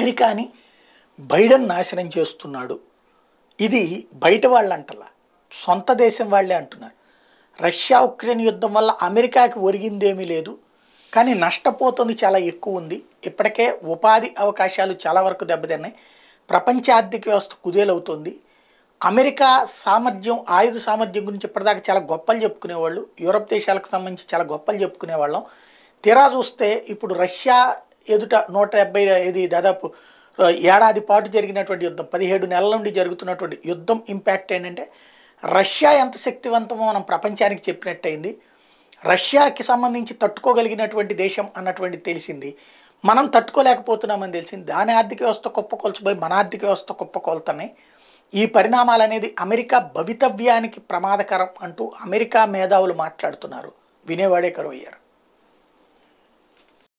అమెరికాని Biden నాశనం చేస్తున్నాడు ఇది బయట వాళ్ళు అంటలా సొంత దేశం వాళ్ళే అంటున్నారు రష్యా ఉక్రెయిన్ యుద్ధం వల్ల అమెరికాకి ఒరిగిందేమీ లేదు కానీ నష్టపోతుంది చాలా ఎక్కువ ఉంది ఇప్పటికే ఉపాధి అవకాశాలు చాలా వరకు దెబ్బతిన్నాయి ప్రపంచ ఆర్థిక వ్యవస్థ కుదేలవుతుంది అమెరికా సామర్థ్యం ఆయుధ సామర్థ్యం గురించి ఇప్పటిదాకా చాలా గొప్పలు చెప్పుకునేవాళ్ళు యూరప్ దేశాలకు సంబంధించి చాలా గొప్పలు చెప్పుకునేవాళ్ళం తీరా చూస్తే ఇప్పుడు రష్యా ఎదుట నూట డెబ్బై ఇది దాదాపు ఏడాది పాటు జరిగినటువంటి యుద్ధం పదిహేడు నెలల నుండి జరుగుతున్నటువంటి యుద్ధం ఇంపాక్ట్ ఏంటంటే రష్యా ఎంత శక్తివంతమో మనం ప్రపంచానికి చెప్పినట్టయింది రష్యాకి సంబంధించి తట్టుకోగలిగినటువంటి దేశం అన్నటువంటి తెలిసింది మనం తట్టుకోలేకపోతున్నామని తెలిసింది దాని ఆర్థిక వ్యవస్థ కుప్పకొల్చిపోయి మన ఆర్థిక వ్యవస్థ కుప్పకొలుతున్నాయి ఈ పరిణామాలు అనేది అమెరికా భవితవ్యానికి ప్రమాదకరం అంటూ అమెరికా మేధావులు మాట్లాడుతున్నారు వినేవాడే కరువయ్యారు